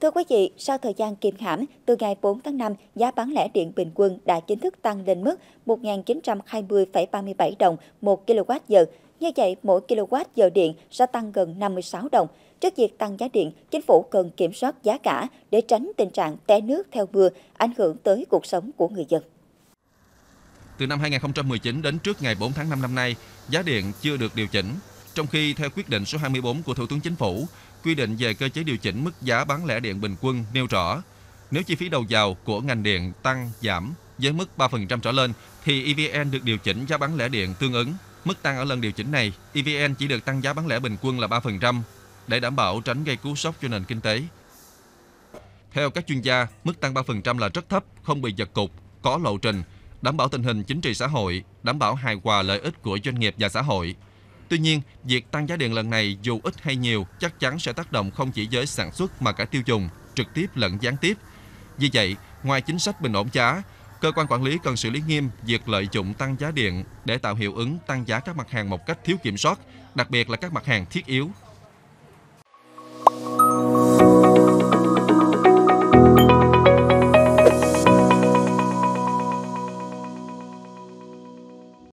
Thưa quý vị, sau thời gian kiềm hãm, từ ngày 4 tháng 5, giá bán lẻ điện bình quân đã chính thức tăng lên mức 1.920,37 đồng 1 kWh. Như vậy, mỗi kWh điện sẽ tăng gần 56 đồng. Trước việc tăng giá điện, chính phủ cần kiểm soát giá cả để tránh tình trạng té nước theo mưa, ảnh hưởng tới cuộc sống của người dân. Từ năm 2019 đến trước ngày 4 tháng 5 năm nay, giá điện chưa được điều chỉnh trong khi theo quyết định số 24 của Thủ tướng Chính phủ, quy định về cơ chế điều chỉnh mức giá bán lẻ điện bình quân nêu rõ, nếu chi phí đầu vào của ngành điện tăng giảm với mức 3% trở lên thì EVN được điều chỉnh giá bán lẻ điện tương ứng. Mức tăng ở lần điều chỉnh này, EVN chỉ được tăng giá bán lẻ bình quân là 3% để đảm bảo tránh gây cú sốc cho nền kinh tế. Theo các chuyên gia, mức tăng 3% là rất thấp, không bị giật cục, có lộ trình, đảm bảo tình hình chính trị xã hội, đảm bảo hài hòa lợi ích của doanh nghiệp và xã hội, Tuy nhiên, việc tăng giá điện lần này dù ít hay nhiều chắc chắn sẽ tác động không chỉ giới sản xuất mà cả tiêu dùng, trực tiếp lẫn gián tiếp. Vì vậy, ngoài chính sách bình ổn giá, cơ quan quản lý cần xử lý nghiêm việc lợi dụng tăng giá điện để tạo hiệu ứng tăng giá các mặt hàng một cách thiếu kiểm soát, đặc biệt là các mặt hàng thiết yếu.